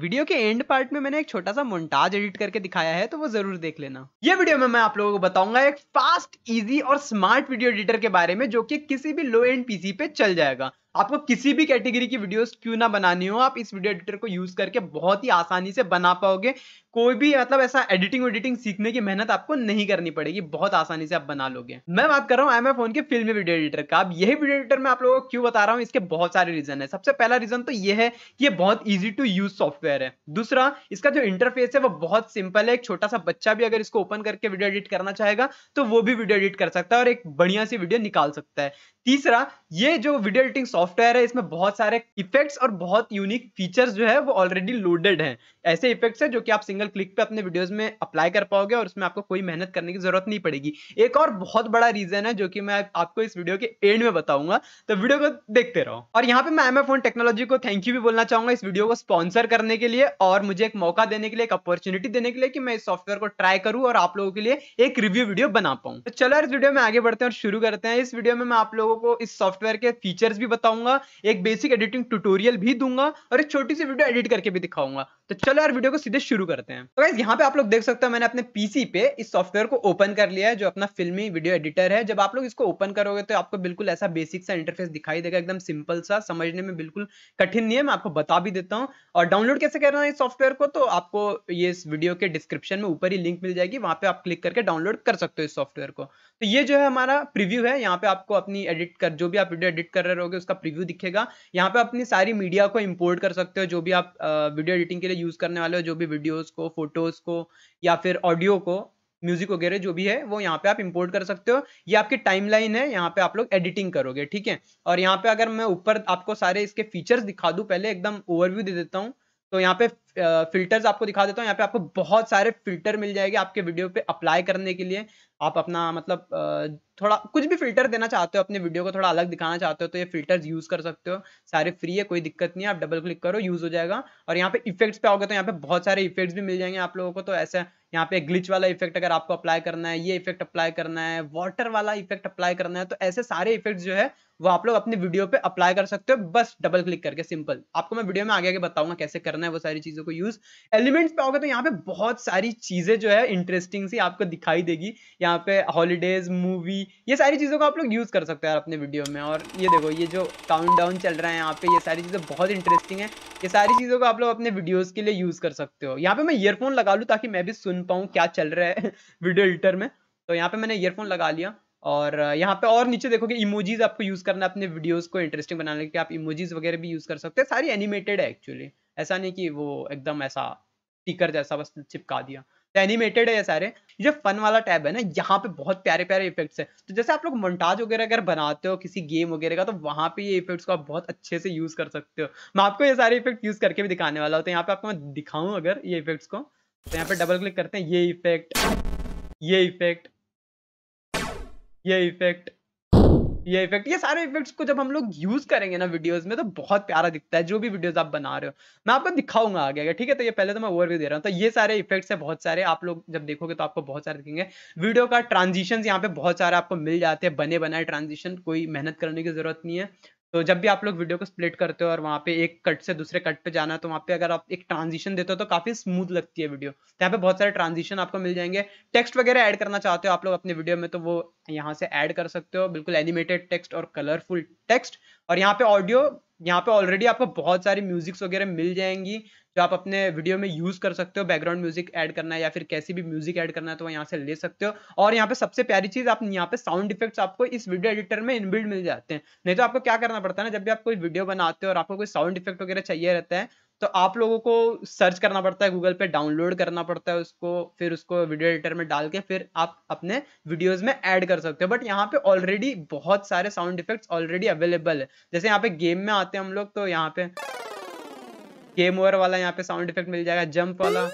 Video के and part में मैंने एक छोटा सा मोन्टाज एडिट करके दिखाया है तो वो जरूर देख लेना ये वीडियो में मैं आप लोगों को बताऊंगा एक फास्ट इजी और स्मार्ट वीडियो एडिटर के बारे में जो कि किसी भी लो एंड पीसी पे चल जाएगा आपको किसी भी कैटेगरी की वीडियोस क्यों ना बनानी हो आप इस वीडियो एडिटर को यूज करके बहुत ही आसानी से बना पाओगे कोई भी मतलब ऐसा एडिटिंग वेडिटिंग सीखने की मेहनत आपको नहीं करनी पड़ेगी बहुत आसानी से आप बना लोगे मैं बात कर रहा हूँ एम फोन के फिल्मी वीडियो एडिटर का अब यही वीडियो एडिटर मैं आप लोगों को क्यों बता रहा हूँ इसके बहुत सारे रीजन है सबसे पहला रीजन तो ये है कि ये बहुत ईजी टू यूज सॉफ्टवेयर है दूसरा इसका जो इंटरफेस है वो बहुत सिंपल है एक छोटा सा बच्चा भी अगर इसको ओपन करके वीडियो एडिट करना चाहेगा तो वो भी वीडियो एडिट कर सकता है और एक बढ़िया सी वीडियो निकाल सकता है तीसरा ये जो वीडियो एडिटिंग सॉफ्टवेयर है इसमें बहुत सारे इफेक्ट्स और बहुत यूनिक फीचर्स जो है वो ऑलरेडी लोडेड है ऐसे इफेक्ट्स है जो कि आप सिंगल सिंगल क्लिक पे अपने वीडियोस में अप्लाई कर पाओगे और उसमें आपको कोई मेहनत करने की जरूरत नहीं पड़ेगी एक और बहुत बड़ा रीजन है जो कि मैं आपको इस वीडियो के एंड में बताऊंगा तो वीडियो को देखते रहो और यहाँ पे मैं एम फोन टेक्नोलॉजी को थैंक यू भी बोलना चाहूंगा इस वीडियो को स्पॉन्सर करने के लिए और मुझे एक मौका देने के लिए एक अपॉर्चुनिटी देने के लिए कि मैं इस सॉफ्टवेयर को ट्राई करूँ और आप लोगों के लिए एक रिव्यू वीडियो बना पाऊँ तो चलो इस वीडियो में आगे बढ़ते हैं और शुरू करते हैं इस वीडियो में मैं आप लोगों को इस सॉफ्टवेयर के फीचर्स भी बताऊंगा एक बेसिक एडिटिंग ट्यूटोरियल भी दूंगा और एक छोटी सी वीडियो एडिट करके भी दिखाऊंगा तो चलो यार वीडियो को सीधे शुरू करते हैं तो गाइज यहाँ पे आप लोग देख सकते हो मैंने अपने पीसी पे इस सॉफ्टवेयर को ओपन कर लिया है जो अपना फिल्मी वीडियो एडिटर है जब आप लोग इसको ओपन करोगे तो आपको बिल्कुल ऐसा बेसिक सा इंटरफेस दिखाई देगा एकदम सिंपल सा समझने में बिल्कुल कठिन नहीं है मैं आपको बता भी देता हूँ और डाउनलोड कैसे करना है इस सॉफ्टवेयर को तो आपको ये इस वीडियो के डिस्क्रिप्शन में ऊपर ही लिंक मिल जाएगी वहाँ पे आप क्लिक करके डाउनलोड कर सकते हो इस सॉफ्टवेयर को तो ये जो है हमारा प्रिव्यू है यहाँ पे आपको अपनी एडिट कर जो भी आप वीडियो एडिट कर रहे होगे उसका प्रिव्यू दिखेगा यहाँ पे अपनी सारी मीडिया को इम्पोर्ट कर सकते हो जो भी आप वीडियो एडिटिंग के लिए यूज़ करने वाले हो जो भी वीडियोस को फोटोज़ को या फिर ऑडियो को म्यूजिक वगैरह जो भी है वो यहाँ पे आप इंपोर्ट कर सकते हो ये आपकी टाइमलाइन है यहाँ पे आप लोग एडिटिंग करोगे ठीक है और यहाँ पे अगर मैं ऊपर आपको सारे इसके फीचर्स दिखा दूँ पहले एकदम ओवरव्यू दे देता हूँ तो यहाँ पे फिल्टर्स आपको दिखा देता हूँ यहाँ पे आपको बहुत सारे फिल्टर मिल जाएंगे आपके वीडियो पे अप्लाई करने के लिए आप अपना मतलब थोड़ा कुछ भी फिल्टर देना चाहते हो अपने वीडियो को थोड़ा अलग दिखाना चाहते हो तो ये फिल्टर्स यूज़ कर सकते हो सारे फ्री है कोई दिक्कत नहीं है आप डबल क्लिक करो यूज़ हो जाएगा और यहाँ पे इफेक्ट्स पे आओगे तो यहाँ पे बहुत सारे इफेक्ट्स भी मिल जाएंगे आप लोगों को तो ऐसा यहाँ पे ग्लिच वाला इफेक्ट अगर आपको अप्लाई करना है ये इफेक्ट अप्लाई करना है वाटर वाला इफेक्ट अप्लाई करना है तो ऐसे सारे इफेक्ट जो है वो आप लोग अपने वीडियो पे अप्लाई कर सकते हो बस डबल क्लिक करके सिंपल आपको मैं वीडियो में आगे आगे बताऊंगा कैसे करना है वो सारी चीज़ों को यूज एलिमेंट्स पे आओगे तो यहाँ पे बहुत सारी चीजें जो है इंटरेस्टिंग सी आपको दिखाई देगी यहाँ पे हॉलीडेज मूवी ये सारी चीज़ों को आप लोग यूज़ कर सकते हैं अपने वीडियो में और ये देखो ये जो काउंट डाउन चल रहा है यहाँ पे ये सारी चीज़ें बहुत इंटरेस्टिंग है ये सारी चीज़ों को आप लोग अपने वीडियोज़ के लिए यूज़ कर सकते हो यहाँ पे मैं ईयरफोन लगा लू ताकि मैं भी सुन पाऊँ क्या चल रहा है वीडियो एडिटर में तो यहाँ पे मैंने ईयरफोन लगा लिया और यहाँ पे और नीचे देखोगे इमोजीज आपको यूज़ करना अपने वीडियोस को इंटरेस्टिंग बनाने के आप इमोजीज वगैरह भी यूज़ कर सकते हैं सारी एनिमेटेड है एक्चुअली ऐसा नहीं कि वो एकदम ऐसा टिकर जैसा बस चिपका दिया तो एनिमेटेड है ये सारे जो फन वाला टैब है ना यहाँ पे बहुत प्यारे प्यारे इफेक्ट्स है तो जैसे आप लोग मोन्टाज वगैरह अगर बनाते हो किसी गेम वगैरह का तो वहाँ पे ये इफेक्ट्स को आप बहुत अच्छे से यूज़ कर सकते हो मैं आपको ये सारे इफेक्ट यूज़ करके भी दिखाने वाला हूँ तो यहाँ पे आपको मैं दिखाऊँ अगर ये इफेक्ट्स को तो यहाँ पे डबल क्लिक करते हैं ये इफेक्ट ये इफेक्ट ये इफेक्ट ये इफेक्ट ये सारे इफेक्ट्स को जब हम लोग यूज करेंगे ना वीडियोस में तो बहुत प्यारा दिखता है जो भी वीडियोस आप बना रहे हो मैं आपको दिखाऊंगा आगे आगे ठीक है तो ये पहले तो मैं ओवरव्यू दे रहा हूँ तो ये सारे इफेक्ट्स है बहुत सारे आप लोग जब देखोगे तो आपको बहुत सारे दिखेंगे वीडियो का ट्रांजिशन यहाँ पे बहुत सारे आपको मिल जाते हैं बने बनाए ट्रांजिशन कोई मेहनत करने की जरूरत नहीं है तो जब भी आप लोग वीडियो को स्प्लिट करते हो और वहाँ पे एक कट से दूसरे कट पे जाना है तो वहाँ पे अगर आप एक ट्रांजिशन देते हो तो काफी स्मूथ लगती है वीडियो तो यहाँ पे बहुत सारे ट्रांजिशन आपको मिल जाएंगे टेक्स्ट वगैरह ऐड करना चाहते हो आप लोग अपने वीडियो में तो वो यहाँ से ऐड कर सकते हो बिल्कुल एनिमेटेड टेक्स्ट और कलरफुल टेक्स्ट और यहाँ पे ऑडियो यहाँ पे ऑलरेडी आपको बहुत सारी म्यूजिक्स वगैरह मिल जाएंगी जो आप अपने वीडियो में यूज कर सकते हो बैकग्राउंड म्यूजिक ऐड करना है या फिर कैसी भी म्यूजिक ऐड करना है तो यहाँ से ले सकते हो और यहाँ पे सबसे प्यारी चीज आप यहाँ पे साउंड इफेक्ट्स आपको इस वीडियो एडिटर में इनबिल्ड मिल जाते हैं नहीं तो आपको क्या करना पड़ता है ना जब भी आप कोई वीडियो बनाते हो और आपको कोई साउंड इफेक्ट वगैरह चाहिए रहता है तो आप लोगों को सर्च करना पड़ता है गूगल पे डाउनलोड करना पड़ता है उसको फिर उसको वीडियो एडिटर में डाल के फिर आप अपने वीडियोस में ऐड कर सकते हो बट यहाँ पे ऑलरेडी बहुत सारे साउंड इफेक्ट्स ऑलरेडी अवेलेबल है जैसे यहाँ पे गेम में आते हैं हम लोग तो यहाँ पे गेम ओवर वाला यहाँ पे साउंड इफेक्ट मिल जाएगा जंप वाला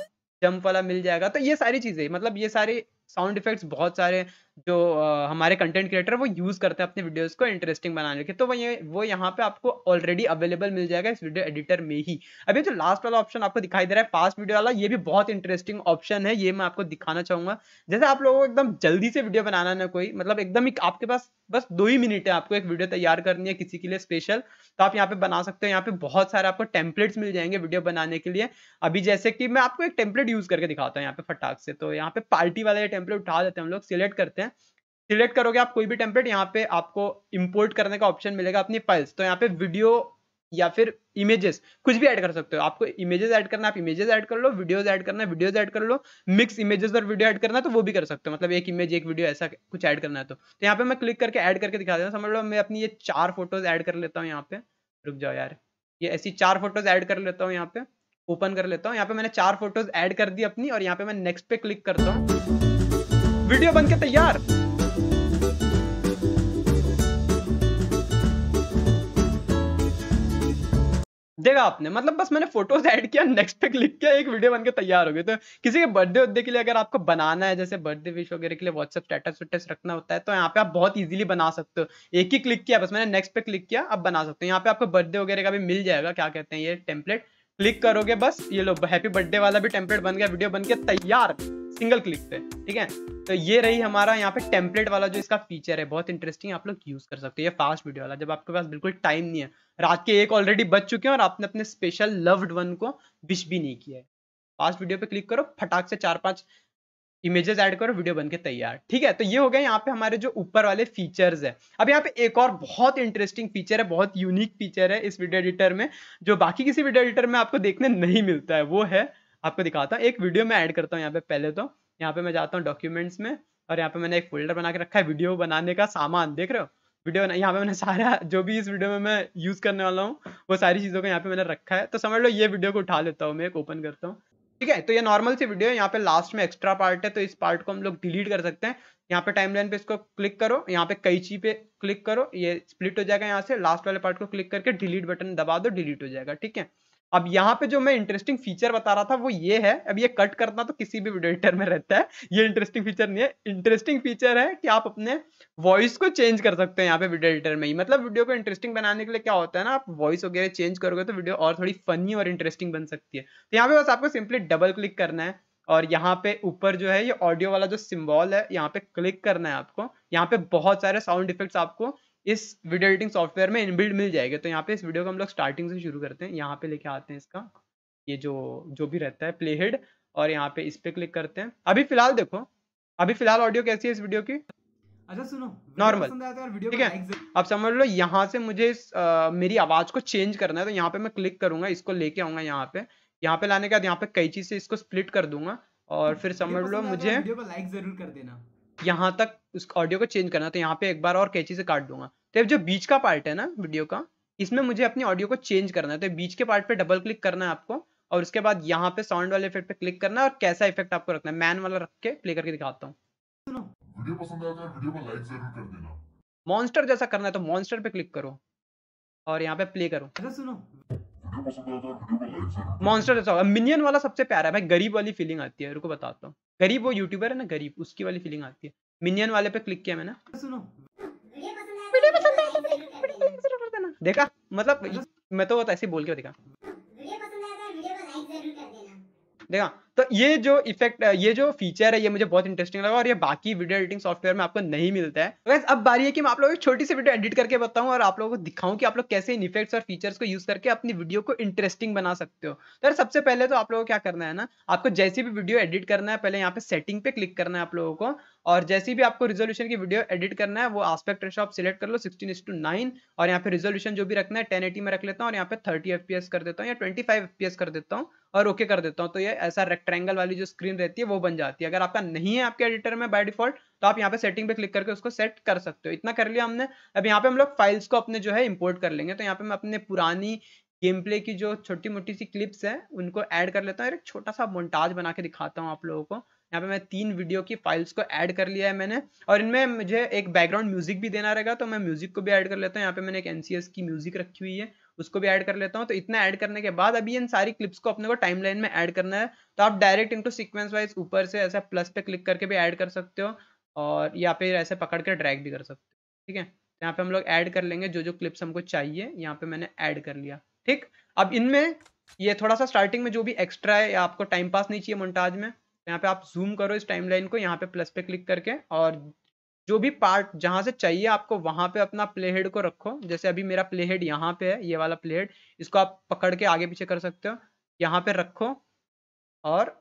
जंप वाला मिल जाएगा तो ये सारी चीजें मतलब ये सारे साउंड इफेक्ट्स बहुत सारे जो आ, हमारे कंटेंट क्रिएटर वो यूज़ करते हैं अपने वीडियोस को इंटरेस्टिंग बनाने के तो वो ये वो यहाँ पे आपको ऑलरेडी अवेलेबल मिल जाएगा इस वीडियो एडिटर में ही अभी जो लास्ट वाला ऑप्शन आपको दिखाई दे रहा है पास्ट वीडियो वाला ये भी बहुत इंटरेस्टिंग ऑप्शन है ये मैं आपको दिखाना चाहूँगा जैसे आप लोगों को एकदम जल्दी से वीडियो बनाना ना कोई मतलब एकदम एक आपके पास बस दो ही मिनट है आपको एक वीडियो तैयार करनी है किसी के लिए स्पेशल तो आप यहाँ पे बना सकते हो यहाँ पे बहुत सारे आपको टेम्पलेट्स मिल जाएंगे वीडियो बनाने के लिए अभी जैसे कि मैं आपको एक टेम्पलेट यूज़ करके दिखाता हूँ यहाँ पे फटाक से तो यहाँ पे पार्टी वाला ये टेम्पलेट उठा देते हैं हम लोग सिलेक्ट करते हैं सकते हैं सिलेक्ट करोगे आप कोई भी टेम्पलेट यहाँ पे आपको इम्पोर्ट करने का ऑप्शन मिलेगा अपनी फाइल्स तो यहाँ पे वीडियो या फिर इमेजेस कुछ भी ऐड कर सकते हो आपको इमेजेस ऐड करना आप इमेजेस ऐड कर लो वीडियोस ऐड करना वीडियोस ऐड कर लो मिक्स इमेजेस और वीडियो ऐड करना तो वो भी कर सकते हो मतलब एक इमेज एक वीडियो ऐसा कुछ ऐड करना है तो, तो यहाँ पे मैं क्लिक करके ऐड करके दिखा देता हूँ समझ लो मैं अपनी ये चार फोटोज ऐड कर लेता हूँ यहाँ पे रुक जाओ यार ये ऐसी चार फोटोज ऐड कर लेता हूँ यहाँ पे ओपन कर लेता हूँ यहाँ पे मैंने चार फोटोज ऐड कर दी अपनी और यहाँ पे मैं नेक्स्ट पे क्लिक करता हूँ वीडियो बनके तैयार देखा आपने मतलब बस मैंने फोटोज ऐड किया नेक्स्ट पे क्लिक किया एक वीडियो बनकर तैयार हो गई तो किसी के बर्थडे उद्दे के लिए अगर आपको बनाना है जैसे बर्थडे विश वगैरह के लिए व्हाट्सअप स्टेटस वेटस रखना होता है तो यहाँ पे आप बहुत इजीली बना सकते हो एक ही क्लिक किया बस मैंने नेक्स्ट पे क्लिक किया आप बना सकते हो यहाँ पे आपको बर्थडे वगैरह का भी मिल जाएगा क्या कहते हैं ये टेम्पलेट क्लिक करोगे बस ये लो हैप्पी बर्थडे वाला भी टेम्पलेट बन गया वीडियो बन के तैयार सिंगल क्लिक पे ठीक है तो ये रही हमारा यहाँ पे टेम्पलेट वाला जो इसका फीचर है बहुत इंटरेस्टिंग आप लोग यूज़ कर सकते हो ये फास्ट वीडियो वाला जब आपके पास बिल्कुल टाइम नहीं है रात के एक ऑलरेडी बच चुके हैं और आपने अपने स्पेशल लव्ड वन को विश भी नहीं किया है फास्ट वीडियो पे क्लिक करो फटाक से चार पांच इमेजेस ऐड करो वीडियो बन के तैयार ठीक है तो ये हो गया यहाँ पे हमारे जो ऊपर वाले फीचर्स है अब यहाँ पे एक और बहुत इंटरेस्टिंग फीचर है बहुत यूनिक फीचर है इस वीडियो एडिटर में जो बाकी किसी वीडियो एडिटर में आपको देखने नहीं मिलता है वो है आपको दिखाता हूँ एक वीडियो में ऐड करता हूँ यहाँ पे पहले तो यहाँ पे मैं जाता हूँ डॉक्यूमेंट्स में और यहाँ पे मैंने एक फोल्डर बना के रखा है वीडियो बनाने का सामान देख रहे हो वीडियो यहाँ पे मैंने सारा जो भी इस वीडियो में मैं यूज़ करने वाला हूँ वो सारी चीज़ों को यहाँ पे मैंने रखा है तो समझ लो ये वीडियो को उठा लेता हूँ मैं एक ओपन करता हूँ ठीक है तो ये नॉर्मल सी वीडियो है यहाँ पे लास्ट में एक्स्ट्रा पार्ट है तो इस पार्ट को हम लोग डिलीट कर सकते हैं यहाँ पे टाइमलाइन पे इसको क्लिक करो यहाँ पे कैची पे क्लिक करो ये स्प्लिट हो जाएगा यहाँ से लास्ट वाले पार्ट को क्लिक करके डिलीट बटन दबा दो डिलीट हो जाएगा ठीक है अब यहाँ पे जो मैं इंटरेस्टिंग फीचर बता रहा था वो ये है अब ये कट करना तो किसी भी वीडियो एडिटर में रहता है ये इंटरेस्टिंग फीचर नहीं है इंटरेस्टिंग फीचर है कि आप अपने वॉइस को चेंज कर सकते हैं यहाँ पे वीडियो एडिटर में ही मतलब वीडियो को इंटरेस्टिंग बनाने के लिए क्या होता है ना आप वॉइस वगैरह चेंज करोगे तो वीडियो और थोड़ी फनी और इंटरेस्टिंग बन सकती है तो यहाँ पे बस आपको सिंपली डबल क्लिक करना है और यहाँ पे ऊपर जो है ये ऑडियो वाला जो सिम्बॉल है यहाँ पे क्लिक करना है आपको यहाँ पे बहुत सारे साउंड इफेक्ट्स आपको इस वीडियो एडिटिंग सॉफ्टवेयर में इनबिल्ड मिल जाएगा तो यहाँ पे इस वीडियो को हम लोग स्टार्टिंग से शुरू करते हैं यहाँ पे लेके आते हैं इसका ये जो जो भी रहता है प्ले हेड और यहाँ पे इस पे क्लिक करते हैं अभी फिलहाल देखो अभी फिलहाल ऑडियो कैसी है इस वीडियो की अच्छा सुनो नॉर्मल तो ठीक है अब समझ लो यहाँ से मुझे इस, आ, मेरी आवाज को चेंज करना है तो यहाँ पे मैं क्लिक करूंगा इसको लेके आऊंगा यहाँ पे यहाँ पे लाने के बाद यहाँ पे कई चीज से इसको स्प्लिट कर दूंगा और हाँ, फिर समझ लो तो मुझे लाइक जरूर कर देना यहाँ तक उस ऑडियो को चेंज करना तो यहाँ पे एक बार और कैची से काट दूंगा तो जो बीच का पार्ट है ना वीडियो का इसमें मुझे अपनी ऑडियो को चेंज करना है तो बीच के पार्ट पे डबल क्लिक करना है आपको और उसके बाद यहाँ पे साउंड वाले इफेक्ट पे क्लिक करना है और कैसा इफेक्ट आपको रखना है मैन वाला रख के प्ले करके दिखाता हूँ मॉन्स्टर तो जैसा करना है तो मॉन्स्टर पे क्लिक करो और यहाँ पे प्ले करो अच्छा, सुनो मॉन्स्टर ऐसा होगा मिनियन वाला सबसे प्यारा है भाई गरीब वाली फीलिंग आती है रुको बताता हूँ गरीब वो यूट्यूबर है ना गरीब उसकी वाली फीलिंग आती है मिनियन वाले पे क्लिक किया मैंने सुनो तो देखा मतलब मैं तो ऐसे बोल के देखा देखा तो ये जो इफेक्ट ये जो फीचर है ये मुझे बहुत इंटरेस्टिंग लगा और ये बाकी वीडियो एडिटिंग सॉफ्टवेयर में आपको नहीं मिलता है वैसे अब बारी है कि मैं आप लोगों को छोटी सी वीडियो एडिट करके बताऊं और आप लोगों को दिखाऊं कि आप लोग कैसे इन इफेक्ट्स और फीचर्स को यूज करके अपनी वीडियो को इंटरेस्टिंग बना सकते हो तो सबसे पहले तो आप लोगों को क्या करना है ना आपको जैसी भी वीडियो एडिट करना है पहले यहाँ पे सेटिंग पे क्लिक करना है आप लोगों को और जैसी भी आपको रिजोल्यूशन की वीडियो एडिट करना है वो आस्पेक्ट रेशो आप सिलेक्ट कर लो सिक्सटीन इस टू नाइन और यहाँ पे रिजोल्यूशन जो भी रखना है टेन एटी में रख लेता हूँ और यहाँ पे थर्टी एफ कर देता हूँ या ट्वेंटी फाइव एफ कर देता हूँ और ओके okay कर देता हूँ तो ये ऐसा रेक्टेंगल वाली जो स्क्रीन रहती है वो बन जाती है अगर आपका नहीं है आपके एडिटर में बाय डिफॉल्ट तो आप यहाँ पे सेटिंग पे क्लिक करके उसको सेट कर सकते हो इतना कर लिया हमने अब यहाँ पे हम लोग फाइल्स को अपने जो है इम्पोर्ट कर लेंगे तो यहाँ पे मैं अपने पुरानी गेम प्ले की जो छोटी मोटी सी क्लिप्स है उनको एड कर लेता हूँ एक छोटा सा मोन्टाज बना के दिखाता हूँ आप लोगों को यहाँ पे मैं तीन वीडियो की फाइल्स को ऐड कर लिया है मैंने और इनमें मुझे एक बैकग्राउंड म्यूजिक भी देना रहेगा तो मैं म्यूजिक को भी ऐड कर लेता हूँ यहाँ पे मैंने एक एनसीएस की म्यूजिक रखी हुई है उसको भी ऐड कर लेता हूँ तो इतना ऐड करने के बाद अभी इन सारी क्लिप्स को अपने को टाइम में ऐड करना है तो आप डायरेक्ट इंटू सिक्वेंस वाइज ऊपर से ऐसा प्लस पे क्लिक करके भी ऐड कर सकते हो और या फिर ऐसे पकड़ के ड्रैग भी कर सकते हो ठीक है तो यहाँ पे हम लोग ऐड कर लेंगे जो जो क्लिप्स हमको चाहिए यहाँ पे मैंने ऐड कर लिया ठीक अब इनमें ये थोड़ा सा स्टार्टिंग में जो भी एक्स्ट्रा है या आपको टाइम पास नहीं चाहिए मोन्टाज में यहाँ पे आप जूम करो इस टाइमलाइन को यहाँ पे प्लस पे क्लिक करके और जो भी पार्ट जहाँ से चाहिए आपको वहाँ पे अपना प्ले हेड को रखो जैसे अभी मेरा प्ले हेड यहाँ पे है ये वाला प्ले हेड इसको आप पकड़ के आगे पीछे कर सकते हो यहाँ पे रखो और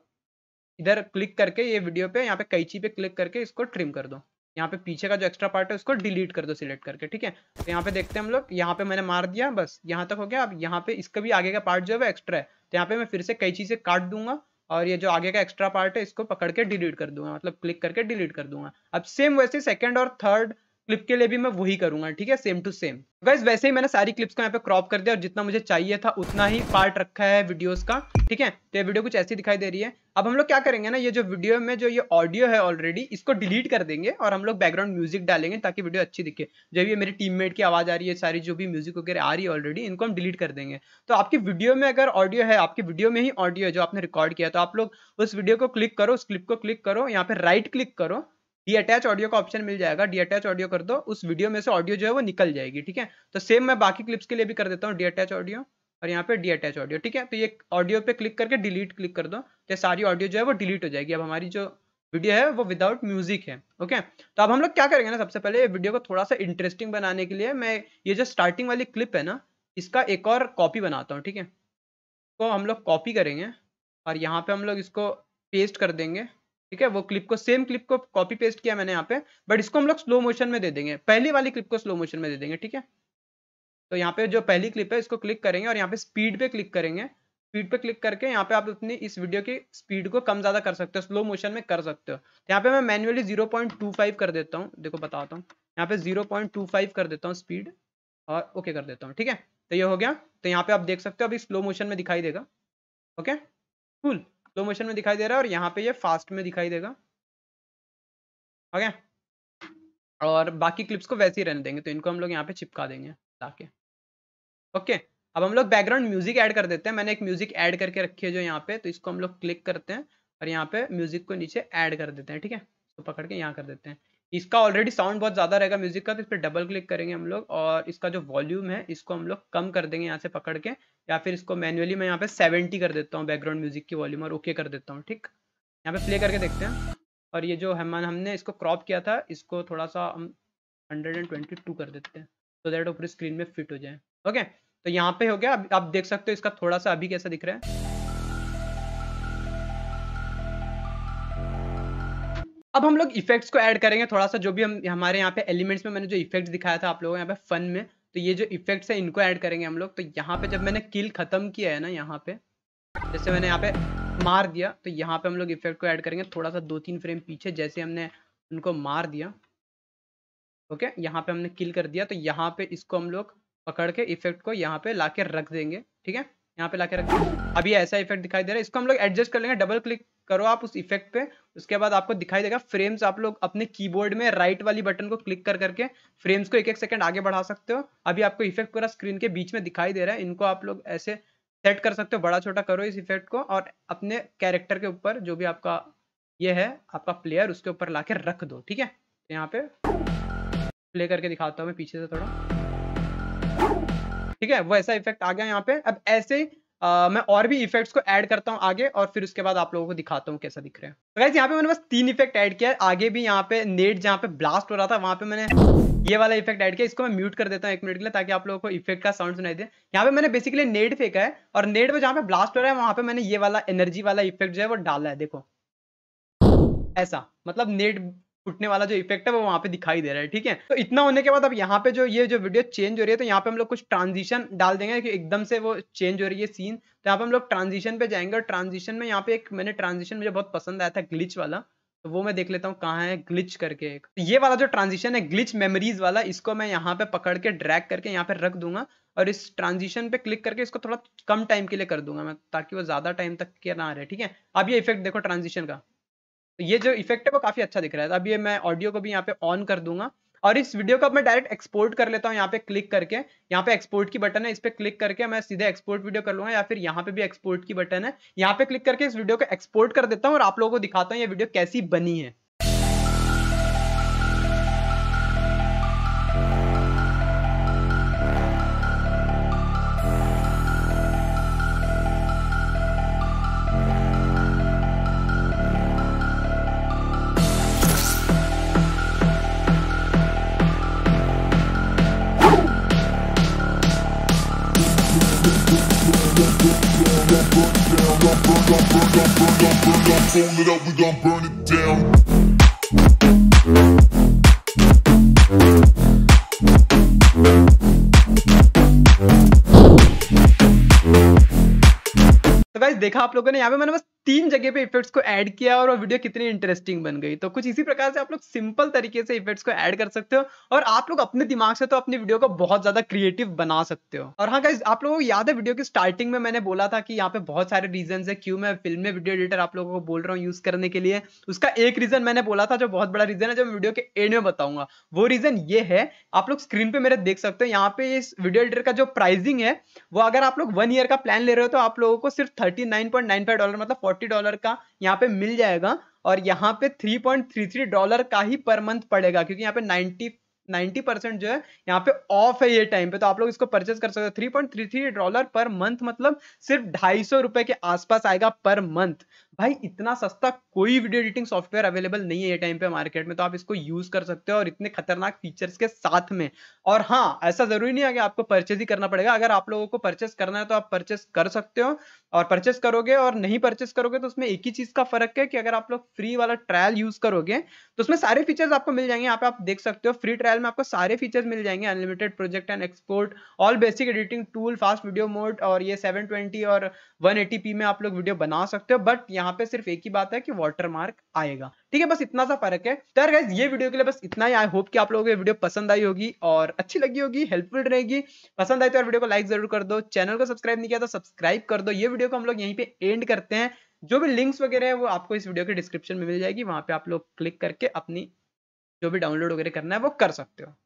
इधर क्लिक करके ये वीडियो पे यहाँ पे कैची पे क्लिक करके इसको ट्रिम कर दो यहाँ पे पीछे का जो एक्स्ट्रा पार्ट है उसको डिलीट कर दो सिलेक्ट करके ठीक है तो यहाँ पे देखते हैं हम लोग यहाँ पे मैंने मार दिया बस यहाँ तक हो गया अब यहाँ पे इसका भी आगे का पार्ट जो है वो एक्स्ट्रा है तो यहाँ पे मैं फिर से कैची से काट दूंगा और ये जो आगे का एक्स्ट्रा पार्ट है इसको पकड़ के डिलीट कर दूंगा मतलब क्लिक करके डिलीट कर दूंगा अब सेम वैसे सेकेंड और थर्ड क्लिप के लिए भी मैं वही करूंगा ठीक है सेम टू सेम वैसे वैसे ही मैंने सारी क्लिप्स को यहाँ पे क्रॉप कर दिया और जितना मुझे चाहिए था उतना ही पार्ट रखा है वीडियोस का ठीक है तो ये वीडियो कुछ ऐसी दिखाई दे रही है अब हम लोग क्या करेंगे ना ये जो वीडियो में जो ये ऑडियो है ऑलरेडी इसको डिलीट कर देंगे और हम लोग बैकग्राउंड म्यूजिक डालेंगे ताकि वीडियो अच्छी दिखे जब ये मेरे टीममेट की आवाज़ आ रही है सारी जो भी म्यूजिक वगैरह आ रही है ऑलरेडी इनको हम डिलीट कर देंगे तो आपकी वीडियो में अगर ऑडियो है आपकी वीडियो में ही ऑडियो है जो आपने रिकॉर्ड किया तो आप लोग उस वीडियो को क्लिक करो उस क्लिप को क्लिक करो यहाँ पे राइट क्लिक करो डी अटैच ऑडियो का ऑप्शन मिल जाएगा डी अटैच ऑडियो कर दो उस वीडियो में से ऑडियो जो है वो निकल जाएगी ठीक है तो सेम मैं बाकी क्लिप्स के लिए भी कर देता हूँ डी अटैच ऑडियो और यहाँ पे डी अटैच ऑडियो ठीक है तो ये ऑडियो पे क्लिक करके डिलीट क्लिक कर दो तो सारी ऑडियो जो है वो डिलीट हो जाएगी अब हमारी जो वीडियो है वो विदाउट म्यूजिक है ओके तो अब हम लोग क्या करेंगे ना सबसे पहले वीडियो को थोड़ा सा इंटरेस्टिंग बनाने के लिए मैं ये जो स्टार्टिंग वाली क्लिप है ना इसका एक और कॉपी बनाता हूँ ठीक है तो हम लोग कॉपी करेंगे और यहाँ पे हम लोग इसको पेस्ट कर देंगे ठीक है वो क्लिप को सेम क्लिप को कॉपी पेस्ट किया मैंने यहाँ पे बट इसको हम लोग स्लो मोशन में दे देंगे पहली वाली क्लिप को स्लो मोशन में दे देंगे ठीक है तो यहाँ पे जो पहली क्लिप है इसको क्लिक करेंगे और यहाँ पे स्पीड पे क्लिक करेंगे स्पीड पे क्लिक करके यहाँ पे आप अपनी इस वीडियो की स्पीड को कम ज्यादा कर सकते हो स्लो मोशन में कर सकते हो तो यहाँ पे मैं मैनुअली 0.25 कर देता हूँ देखो बताता हूँ यहाँ पे 0.25 कर देता हूँ स्पीड और ओके कर देता हूँ ठीक है तो ये हो गया तो यहाँ पे आप देख सकते हो अभी स्लो मोशन में दिखाई देगा ओके cool. स्लो मोशन में दिखाई दे रहा है और यहाँ पे ये फास्ट में दिखाई देगा ओके और बाकी क्लिप्स को वैसे ही रहने देंगे तो इनको हम लोग यहाँ पे चिपका देंगे ताकि ओके अब हम लोग बैकग्राउंड म्यूजिक ऐड कर देते हैं मैंने एक म्यूजिक ऐड करके रखी है जो यहाँ पे तो इसको हम लोग क्लिक करते हैं और यहाँ पे म्यूजिक को नीचे ऐड कर देते हैं ठीक है तो पकड़ के यहाँ कर देते हैं इसका ऑलरेडी साउंड बहुत ज़्यादा रहेगा म्यूजिक का तो इस पर डबल क्लिक करेंगे हम लोग और इसका जो वॉल्यूम है इसको हम लोग कम कर देंगे यहाँ से पकड़ के या फिर इसको मैनुअली मैं यहाँ पे 70 कर देता हूँ बैकग्राउंड म्यूजिक की वॉल्यूम और ओके कर देता हूँ ठीक यहाँ पे प्ले करके देखते हैं और ये जो हेमान हमने इसको क्रॉप किया था इसको थोड़ा सा हम हंड्रेड कर देते हैं तो दैट ऊपर स्क्रीन में फिट हो जाए ओके तो यहाँ पे हो गया अब आप देख सकते हो इसका थोड़ा सा अभी कैसा दिख रहा है अब हम लोग इफेक्ट्स को ऐड करेंगे थोड़ा सा जो भी हम हमारे यहाँ पे एलिमेंट्स में मैंने जो इफेक्ट्स दिखाया था आप लोगों को यहाँ पे फन में तो ये जो इफेक्ट्स है इनको ऐड करेंगे हम लोग तो यहाँ पे जब मैंने किल खत्म किया है ना यहाँ पे जैसे मैंने यहाँ पे मार दिया तो यहाँ पे हम लोग इफेक्ट को ऐड करेंगे थोड़ा सा दो तीन फ्रेम पीछे जैसे हमने उनको मार दिया ओके यहाँ पे हमने किल कर दिया तो यहाँ पे इसको हम लोग पकड़ के इफेक्ट को यहाँ पे ला रख देंगे ठीक है यहाँ पे ला रख देंगे अभी ऐसा इफेक्ट दिखाई दे रहा है इसको हम लोग एडजस्ट कर लेंगे डबल क्लिक करो आप उस इफेक्ट पे उसके बाद आपको दिखाई देगा फ्रेम्स आप लोग अपने कीबोर्ड में राइट वाली बटन को क्लिक कर करके फ्रेम्स को एक एक सेकंड आगे बढ़ा सकते हो अभी आपको इफेक्ट पूरा स्क्रीन के बीच में दिखाई दे रहा है इनको आप लोग ऐसे सेट कर सकते हो बड़ा छोटा करो इस इफेक्ट को और अपने कैरेक्टर के ऊपर जो भी आपका ये है आपका प्लेयर उसके ऊपर ला रख दो ठीक है तो यहाँ पे प्ले करके दिखाता हूँ मैं पीछे से थोड़ा ठीक है वो ऐसा इफेक्ट आ गया यहाँ पे अब ऐसे ही मैं और भी इफेक्ट्स को ऐड करता हूँ आगे और फिर उसके बाद आप लोगों को दिखाता हूँ कैसा दिख रहा है तो यहाँ पे मैंने बस तीन इफेक्ट ऐड किया आगे भी यहाँ पे नेट जहाँ पे ब्लास्ट हो रहा था वहाँ पे मैंने ये वाला इफेक्ट ऐड किया इसको मैं म्यूट कर देता हूँ एक मिनट के लिए ताकि आप लोगों को इफेक्ट का साउंड सुनाई दे यहाँ पे मैंने बेसिकली नेट फेंका है और नेट में जहाँ पे ब्लास्ट हो रहा है वहाँ पे मैंने ये वाला एनर्जी वाला इफेक्ट जो है वो डाला है देखो ऐसा मतलब नेट उठने वाला जो इफेक्ट है वो वहाँ पे दिखाई दे रहा है ठीक है तो इतना होने के बाद अब यहाँ पे जो ये जो वीडियो चेंज हो रही है तो यहाँ पे हम लोग कुछ ट्रांजिशन डाल देंगे कि एकदम से वो चेंज हो रही है सीन तो यहाँ पे हम लोग ट्रांजिशन पे जाएंगे और ट्रांजिशन में यहाँ पे एक मैंने ट्रांजिशन मुझे बहुत पसंद आया था ग्लिच वाला तो वो मैं देख लेता हूँ कहाँ है ग्लिच करके एक तो ये वाला जो ट्रांजिशन है ग्लिच मेमोरीज वाला इसको मैं यहाँ पे पकड़ के ड्रैग करके यहाँ पे रख दूंगा और इस ट्रांजिशन पे क्लिक करके इसको थोड़ा कम टाइम के लिए कर दूंगा मैं ताकि वो ज्यादा टाइम तक के ना रहे ठीक है अब ये इफेक्ट देखो ट्रांजिशन का ये जो इफेक्ट है वो काफी अच्छा दिख रहा है अभी मैं ऑडियो को भी यहाँ पे ऑन कर दूंगा और इस वीडियो को मैं डायरेक्ट एक्सपोर्ट कर लेता हूँ यहाँ पे क्लिक करके यहाँ पे एक्सपोर्ट की बटन है इस पर क्लिक करके मैं सीधे एक्सपोर्ट वीडियो कर लूंगा या फिर यहाँ पे भी एक्सपोर्ट की बटन है यहाँ पे क्लिक करके इस वीडियो को एक्सपोर्ट कर देता हूँ और आप लोगों को दिखाता हूँ ये वीडियो कैसी बनी है it up, we gon' burn it down. तो गाइस देखा आप लोगों ने यहाँ पे मैंने बस तीन जगह पे इफेक्ट्स को ऐड किया और वीडियो कितनी इंटरेस्टिंग बन गई तो कुछ इसी प्रकार से आप लोग सिंपल तरीके से इफेक्ट्स को ऐड कर सकते हो और आप लोग अपने दिमाग से तो अपनी वीडियो को बहुत ज्यादा क्रिएटिव बना सकते हो और हाँ आप लोगों को याद है वीडियो की स्टार्टिंग में मैंने बोला था कि यहाँ पे बहुत सारे रीजन है क्यों मैं फिल्म में वीडियो एडिटर आप लोगों को बोल रहा हूँ यूज करने के लिए उसका एक रीजन मैंने बोला था जो बहुत बड़ा रीजन है जो मैं वीडियो के एंड में बताऊंगा वो रीजन ये है आप लोग स्क्रीन पे मेरे देख सकते हो यहाँ पे इस वीडियो एडिटर का जो प्राइसिंग है वो अगर आप लोग वन ईयर का प्लान ले रहे हो तो आप लोगों को सिर्फ थर्टी डॉलर मतलब फोर्टी डॉलर का यहाँ पे मिल जाएगा और यहाँ पे three point three three dollar का ही पर मंथ पड़ेगा क्योंकि यहाँ पे नाइनटी नाइनटी परसेंट जो है यहाँ पे ऑफ है ये टाइम पे तो आप लोग इसको परचेज कर सकते हो three point three three dollar per month मतलब सिर्फ ढाई सौ रुपए के आसपास आएगा पर मंथ भाई इतना सस्ता कोई वीडियो एडिटिंग सॉफ्टवेयर अवेलेबल नहीं है ये टाइम पे मार्केट में तो आप इसको यूज कर सकते हो और इतने खतरनाक फीचर्स के साथ में और हाँ ऐसा जरूरी नहीं है कि आपको परचेज ही करना पड़ेगा अगर आप लोगों को परचेस करना है तो आप परचेस कर सकते हो और परचेस करोगे और नहीं परचेस करोगे तो उसमें एक ही चीज का फर्क है कि अगर आप लोग फ्री वाला ट्रायल यूज करोगे तो उसमें सारे फीचर्स आपको मिल जाएंगे यहाँ पे आप देख सकते हो फ्री ट्रायल में आपको सारे फीचर्स मिल जाएंगे unlimited project and export all basic editing tool fast video mode और ये सेवन और वन में आप लोग वीडियो बना सकते हो बट यहाँ पे सिर्फ एक ही बात है कि वाटर मार्क आएगा ठीक है बस इतना सा फर्क है तो यार ये वीडियो के लिए बस इतना ही आई होप कि आप लोगों को ये वीडियो पसंद आई होगी और अच्छी लगी होगी हेल्पफुल रहेगी पसंद आई तो यार वीडियो को लाइक जरूर कर दो चैनल को सब्सक्राइब नहीं किया तो सब्सक्राइब कर दो ये वीडियो को हम लोग यहीं पे एंड करते हैं जो भी लिंक्स वगैरह है वो आपको इस वीडियो के डिस्क्रिप्शन में मिल जाएगी वहां पर आप लोग क्लिक करके अपनी जो भी डाउनलोड वगैरह करना है वो कर सकते हो